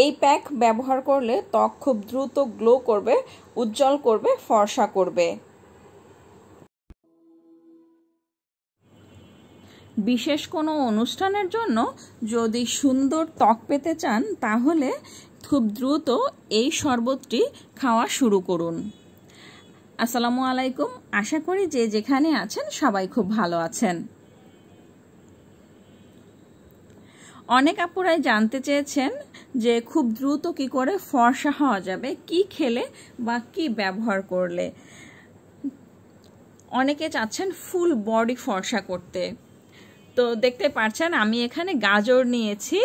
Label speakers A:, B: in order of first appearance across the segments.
A: এই প্যাক ব্যবহার করলে ত্বক খুব দ্রুত গ্লো করবে উজ্জ্বল করবে ফর্সা করবে বিশেষ কোনো অনুষ্ঠানের জন্য যদি সুন্দর ত্বক পেতে চান তাহলে খুব দ্রুত এই শরবতটি খাওয়া শুরু করুন আসসালামু আলাইকুম আশা করি যে যেখানে আছেন সবাই খুব ভালো আছেন অনেক আপুরাই জানতে চেয়েছেন যে খুব দ্রুত কি করে ফর্সা হওয়া যাবে কি খেলে বা কি ব্যবহার করলে অনেকে চাচ্ছেন ফুল বডি ফর্সা করতে তো দেখতে পাচ্ছেন আমি এখানে গাজর নিয়েছি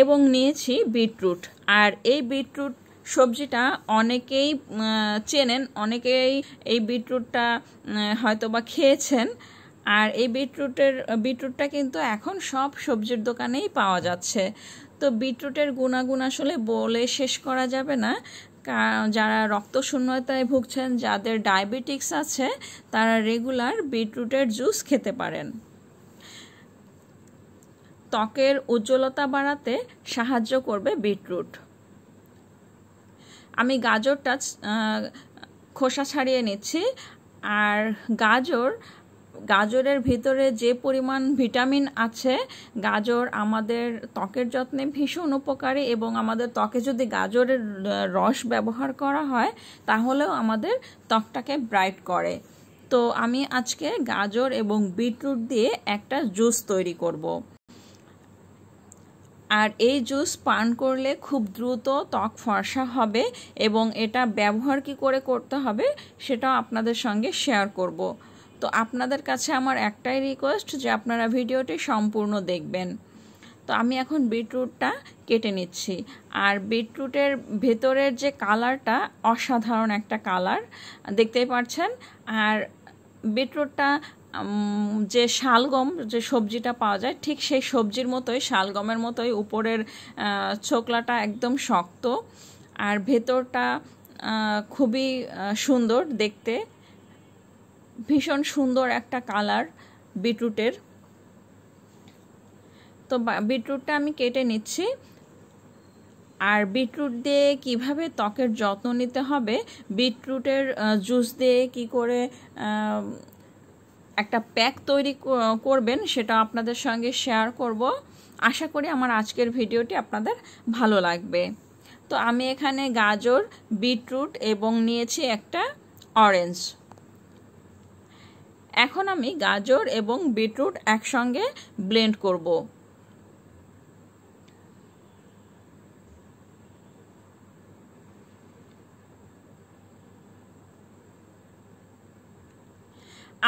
A: এবং নিয়েছি বিটরুট আর এই বিটরুট সবজিটা অনেকেই চেনেন অনেকেই এই বিটরুটটা হয়তো বা খেয়েছেন আর এই বিটরুটের বিটরুটটা কিন্তু এখন সব সবজির দোকানেই পাওয়া যাচ্ছে তো বিটরুটের গুণাগুণ আসলে বলে শেষ করা যাবে না যারা রক্ত শূন্যতায় ভুগছেন যাদের ডায়াবেটিক্স আছে তারা রেগুলার বিটরুটের জুস খেতে পারেন ত্বকের উজ্জ্বলতা বাড়াতে সাহায্য করবে বিটরুট আমি গাজরটা খোসা ছাড়িয়ে নিচ্ছি আর গাজর গাজরের ভিতরে যে পরিমাণ ভিটামিন আছে গাজর আমাদের ত্বকের যত্নে ভীষণ উপকারী এবং আমাদের ত্বকে যদি গাজরের রস ব্যবহার করা হয় তাহলেও আমাদের ত্বকটাকে ব্রাইট করে তো আমি আজকে গাজর এবং বিটরুট দিয়ে একটা জুস তৈরি করব। আর এই জুস পান করলে খুব দ্রুত ত্বক ফর্সা হবে এবং এটা ব্যবহার কি করে করতে হবে সেটাও আপনাদের সঙ্গে শেয়ার করব। তো আপনাদের কাছে আমার একটাই রিকোয়েস্ট যে আপনারা ভিডিওটি সম্পূর্ণ দেখবেন তো আমি এখন বিটরুটটা কেটে নিচ্ছি আর বিটরুটের ভেতরের যে কালারটা অসাধারণ একটা কালার দেখতেই পাচ্ছেন আর বিটরুটটা যে শালগম যে সবজিটা পাওয়া যায় ঠিক সেই সবজির মতোই শালগমের মতোই উপরের ছোকলাটা একদম শক্ত আর ভেতরটা খুবই সুন্দর দেখতে ভীষণ সুন্দর একটা কালার বিটরুটের তো বিটরুটটা আমি কেটে নিচ্ছি আর বিটরুট দিয়ে কিভাবে ত্বকের যত্ন নিতে হবে বিটরুটের জুস দিয়ে কি করে একটা প্যাক তৈরি করবেন সেটা আপনাদের সঙ্গে শেয়ার করব আশা করি আমার আজকের ভিডিওটি আপনাদের ভালো লাগবে তো আমি এখানে গাজর বিটরুট এবং নিয়েছি একটা অরেঞ্জ এখন আমি গাজর এবং বিটরুট একসঙ্গে ব্লেন্ড করব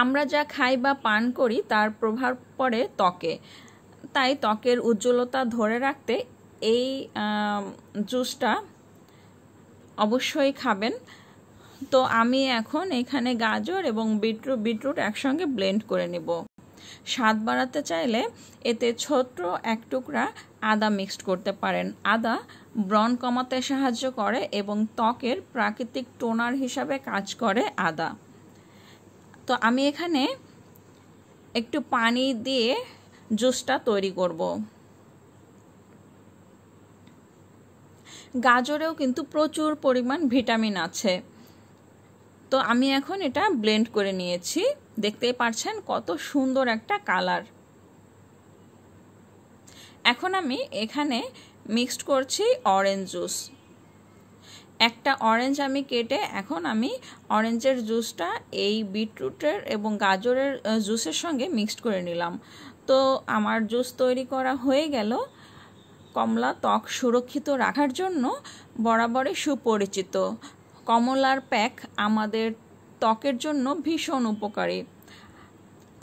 A: আমরা যা খাই বা পান করি তার প্রভাব পড়ে ত্বকে তাই ত্বকের উজ্জ্বলতা ধরে রাখতে এই জুসটা অবশ্যই খাবেন তো আমি এখন এখানে গাজর এবং বিটরুট বিটরুট একসঙ্গে ব্লেন্ড করে নেব স্বাদ বাড়াতে চাইলে এতে ছোট্ট এক টুকরা আদা মিক্সড করতে পারেন আদা ব্রণ কমাতে সাহায্য করে এবং ত্বকের প্রাকৃতিক টোনার হিসাবে কাজ করে আদা তো আমি এখানে একটু পানি দিয়ে জুসটা তৈরি করব গাজরেও কিন্তু প্রচুর পরিমাণ ভিটামিন আছে তো আমি এখন এটা ব্লেন্ড করে নিয়েছি দেখতেই পারছেন কত সুন্দর একটা কালার এখন আমি এখানে মিক্সড করছি অরেঞ্জ জুস একটা অরেঞ্জ আমি কেটে এখন আমি অরেঞ্জের জুসটা এই বিটরুটের এবং গাজরের জুসের সঙ্গে মিক্সড করে নিলাম তো আমার জুস তৈরি করা হয়ে গেল কমলা ত্বক সুরক্ষিত রাখার জন্য বরাবরই সুপরিচিত কমলার প্যাক আমাদের ত্বকের জন্য ভীষণ উপকারী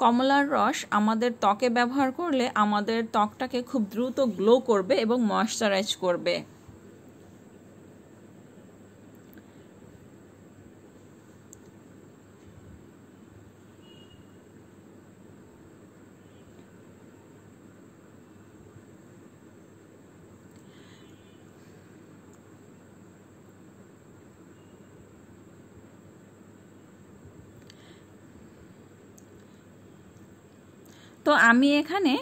A: কমলার রস আমাদের ত্বকে ব্যবহার করলে আমাদের ত্বকটাকে খুব দ্রুত গ্লো করবে এবং ময়শ্চারাইজ করবে তো আমি এখানে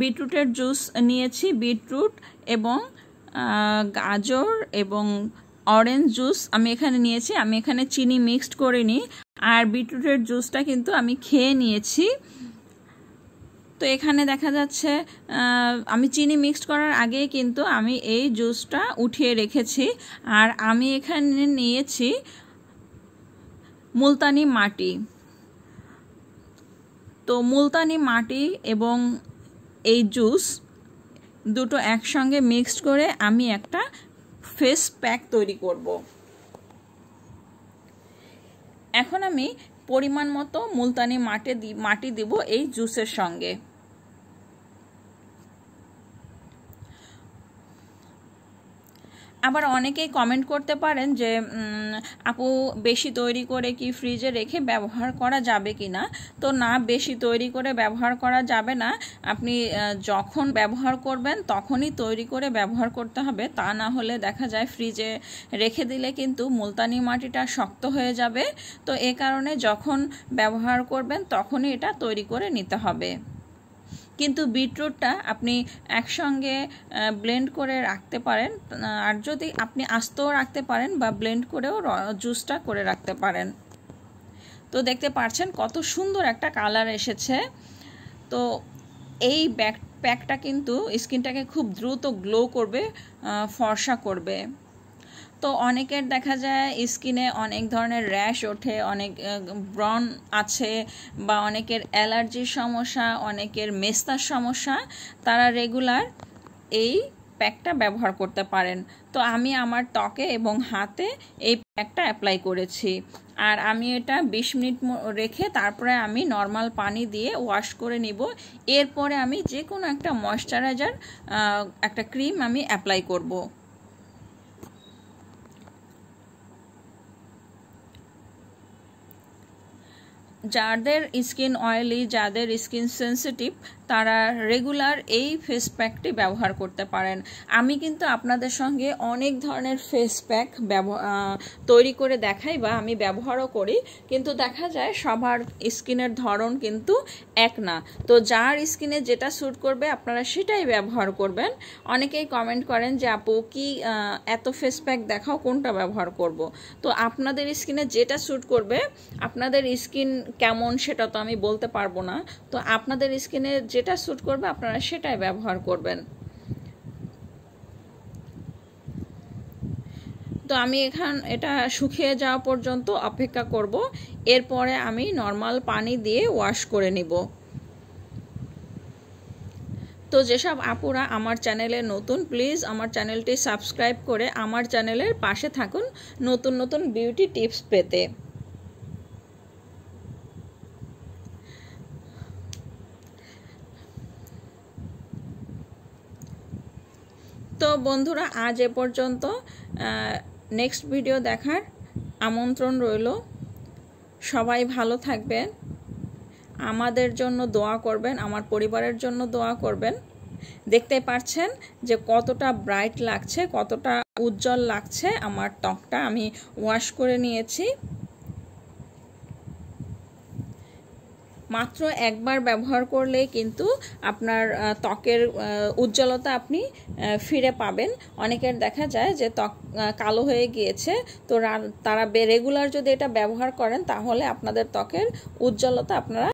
A: বিটরুটের জুস নিয়েছি বিটরুট এবং গাজর এবং অরেঞ্জ জুস আমি এখানে নিয়েছি আমি এখানে চিনি মিক্সড করে নিই আর বিটরুটের জুসটা কিন্তু আমি খেয়ে নিয়েছি তো এখানে দেখা যাচ্ছে আমি চিনি মিক্সড করার আগে কিন্তু আমি এই জুসটা উঠিয়ে রেখেছি আর আমি এখানে নিয়েছি মুলতানি মাটি তো মুলতানি মাটি এবং এই জুস দুটো একসঙ্গে মিক্সড করে আমি একটা ফেস প্যাক তৈরি করব এখন আমি পরিমাণ মতো মুলতানি মাটি মাটি দিব এই জুসের সঙ্গে আবার অনেকেই কমেন্ট করতে পারেন যে আপু বেশি তৈরি করে কি ফ্রিজে রেখে ব্যবহার করা যাবে কি না তো না বেশি তৈরি করে ব্যবহার করা যাবে না আপনি যখন ব্যবহার করবেন তখনই তৈরি করে ব্যবহার করতে হবে তা না হলে দেখা যায় ফ্রিজে রেখে দিলে কিন্তু মুলতানি মাটিটা শক্ত হয়ে যাবে তো এ কারণে যখন ব্যবহার করবেন তখনই এটা তৈরি করে নিতে হবে কিন্তু বিটরুটটা আপনি একসঙ্গে ব্লেন্ড করে রাখতে পারেন আর যদি আপনি আস্তও রাখতে পারেন বা ব্লেন্ড করেও জুসটা করে রাখতে পারেন তো দেখতে পাচ্ছেন কত সুন্দর একটা কালার এসেছে তো এই ব্যাক প্যাকটা কিন্তু স্কিনটাকে খুব দ্রুত গ্লো করবে ফর্সা করবে তো অনেকের দেখা যায় স্কিনে অনেক ধরনের র্যাশ ওঠে অনেক ব্রন আছে বা অনেকের অ্যালার্জির সমস্যা অনেকের মেস্তার সমস্যা তারা রেগুলার এই প্যাকটা ব্যবহার করতে পারেন তো আমি আমার ত্বকে এবং হাতে এই প্যাকটা অ্যাপ্লাই করেছি আর আমি এটা বিশ মিনিট রেখে তারপরে আমি নর্মাল পানি দিয়ে ওয়াশ করে নিব এরপরে আমি যে কোনো একটা ময়শ্চারাইজার একটা ক্রিম আমি অ্যাপ্লাই করব ज़्यादा स्किन ऑयली जर स्किन सेंसिटिव তারা রেগুলার এই ফেস প্যাকটি ব্যবহার করতে পারেন আমি কিন্তু আপনাদের সঙ্গে অনেক ধরনের ফেস প্যাক তৈরি করে দেখাই বা আমি ব্যবহারও করি কিন্তু দেখা যায় সবার স্কিনের ধরন কিন্তু এক না তো যার স্কিনে যেটা স্যুট করবে আপনারা সেটাই ব্যবহার করবেন অনেকেই কমেন্ট করেন যে আপু কি এত ফেস প্যাক দেখাও কোনটা ব্যবহার করব। তো আপনাদের স্কিনে যেটা স্যুট করবে আপনাদের স্কিন কেমন সেটা তো আমি বলতে পারবো না তো আপনাদের স্কিনে যেটা স্যুট করবে আপনারা সেটাই ব্যবহার করবেন তো আমি এখান এটা শুকিয়ে যাওয়া পর্যন্ত অপেক্ষা করব এরপরে আমি নর্মাল পানি দিয়ে ওয়াশ করে নিব তো যেসব আপুরা আমার চ্যানেলে নতুন প্লিজ আমার চ্যানেলটি সাবস্ক্রাইব করে আমার চ্যানেলের পাশে থাকুন নতুন নতুন বিউটি টিপস পেতে বন্ধুরা আজ এ পর্যন্ত নেক্সট ভিডিও দেখার আমন্ত্রণ রইল সবাই ভালো থাকবেন আমাদের জন্য দোয়া করবেন আমার পরিবারের জন্য দোয়া করবেন দেখতে পাচ্ছেন যে কতটা ব্রাইট লাগছে কতটা উজ্জ্বল লাগছে আমার ত্বকটা আমি ওয়াশ করে নিয়েছি মাত্র একবার ব্যবহার করলে কিন্তু আপনার ত্বকের উজ্জ্বলতা আপনি ফিরে পাবেন অনেকের দেখা যায় যে ত্বক কালো হয়ে গিয়েছে তো তারা রেগুলার যদি এটা ব্যবহার করেন তাহলে আপনাদের ত্বকের উজ্জ্বলতা আপনারা